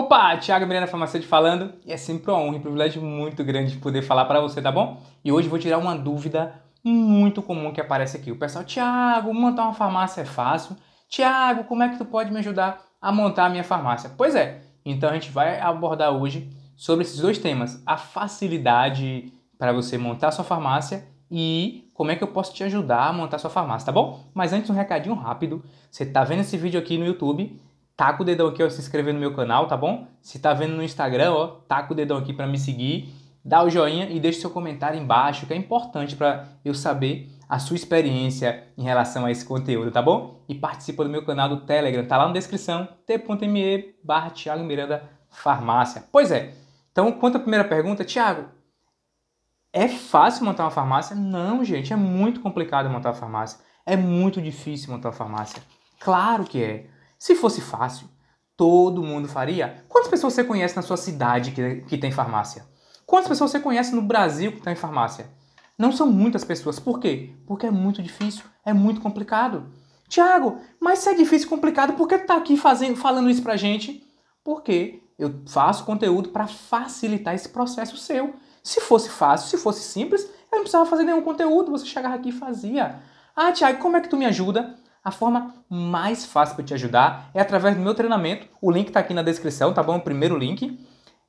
Opa, Thiago Miranda Farmacêutico falando, e é sempre uma honra e um privilégio muito grande poder falar para você, tá bom? E hoje vou tirar uma dúvida muito comum que aparece aqui. O pessoal, Thiago, montar uma farmácia é fácil. Thiago, como é que tu pode me ajudar a montar a minha farmácia? Pois é, então a gente vai abordar hoje sobre esses dois temas: a facilidade para você montar sua farmácia e como é que eu posso te ajudar a montar sua farmácia, tá bom? Mas antes um recadinho rápido. Você está vendo esse vídeo aqui no YouTube? taca o dedão aqui, ó, se inscrever no meu canal, tá bom? Se tá vendo no Instagram, ó, taca o dedão aqui para me seguir, dá o joinha e deixa seu comentário embaixo, que é importante para eu saber a sua experiência em relação a esse conteúdo, tá bom? E participa do meu canal do Telegram, tá lá na descrição, t.me barra Thiago Miranda Farmácia. Pois é, então quanto à primeira pergunta, Thiago, é fácil montar uma farmácia? Não, gente, é muito complicado montar uma farmácia. É muito difícil montar uma farmácia. Claro que é. Se fosse fácil, todo mundo faria. Quantas pessoas você conhece na sua cidade que, que tem farmácia? Quantas pessoas você conhece no Brasil que tem tá farmácia? Não são muitas pessoas. Por quê? Porque é muito difícil, é muito complicado. Tiago, mas se é difícil e complicado, por que tu tá aqui fazendo, falando isso pra gente? Porque eu faço conteúdo para facilitar esse processo seu. Se fosse fácil, se fosse simples, eu não precisava fazer nenhum conteúdo, você chegava aqui e fazia. Ah, Tiago, como é que tu me ajuda? A forma mais fácil para te ajudar é através do meu treinamento. O link está aqui na descrição, tá bom? O primeiro link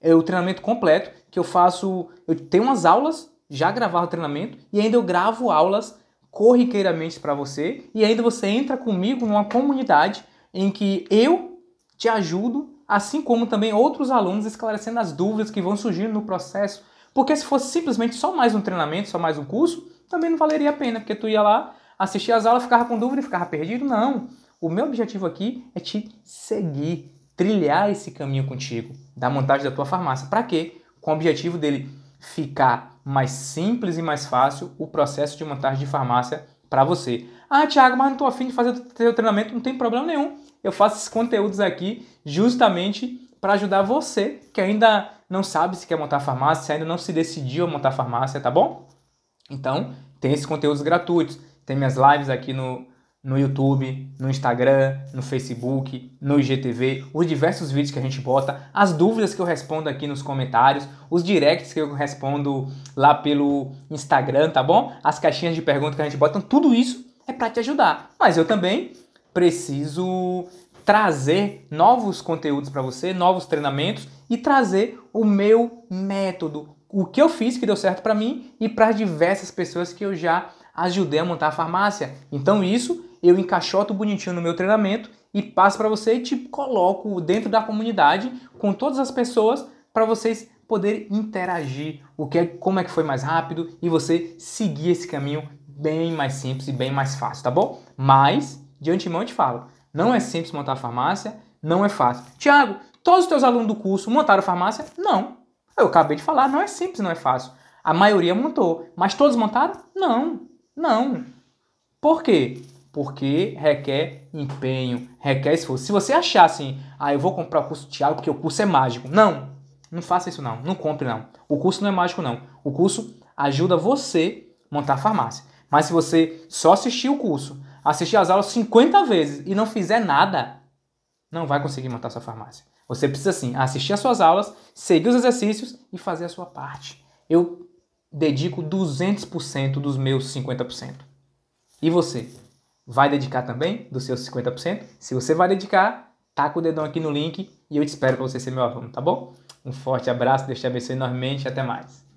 é o treinamento completo que eu faço. Eu tenho umas aulas já gravava o treinamento e ainda eu gravo aulas corriqueiramente para você e ainda você entra comigo numa comunidade em que eu te ajudo, assim como também outros alunos esclarecendo as dúvidas que vão surgindo no processo. Porque se fosse simplesmente só mais um treinamento, só mais um curso, também não valeria a pena, porque tu ia lá, assistia as aulas, ficava com dúvida, e ficava perdido. Não. O meu objetivo aqui é te seguir, trilhar esse caminho contigo, da montagem da tua farmácia. Para quê? Com o objetivo dele ficar mais simples e mais fácil o processo de montagem de farmácia para você. Ah, Thiago, mas não estou afim de fazer teu treinamento, não tem problema nenhum. Eu faço esses conteúdos aqui justamente para ajudar você que ainda não sabe se quer montar farmácia, se ainda não se decidiu a montar farmácia, tá bom? Então, tem esses conteúdos gratuitos. Tem minhas lives aqui no, no YouTube, no Instagram, no Facebook, no IGTV, os diversos vídeos que a gente bota, as dúvidas que eu respondo aqui nos comentários, os directs que eu respondo lá pelo Instagram, tá bom? As caixinhas de perguntas que a gente bota, então, tudo isso é para te ajudar. Mas eu também preciso trazer novos conteúdos para você, novos treinamentos e trazer o meu método, o que eu fiz que deu certo para mim e para diversas pessoas que eu já ajudei a montar a farmácia. Então isso eu encaixoto bonitinho no meu treinamento e passo para você e te coloco dentro da comunidade com todas as pessoas para vocês poderem interagir, o que é, como é que foi mais rápido e você seguir esse caminho bem mais simples e bem mais fácil, tá bom? Mas de antemão eu te falo, não é simples montar a farmácia, não é fácil. Tiago, todos os teus alunos do curso montaram farmácia? Não. Eu acabei de falar, não é simples, não é fácil. A maioria montou, mas todos montaram? Não. Não. Por quê? Porque requer empenho, requer esforço. Se você achar assim, ah, eu vou comprar o curso do Thiago porque o curso é mágico. Não, não faça isso não, não compre não. O curso não é mágico não. O curso ajuda você a montar a farmácia. Mas se você só assistir o curso, assistir as aulas 50 vezes e não fizer nada, não vai conseguir montar sua farmácia. Você precisa sim assistir as suas aulas, seguir os exercícios e fazer a sua parte. Eu dedico 200% dos meus 50%. E você? Vai dedicar também dos seus 50%? Se você vai dedicar, taca o dedão aqui no link e eu te espero para você ser meu aluno, tá bom? Um forte abraço, Deus te abençoe enormemente, até mais.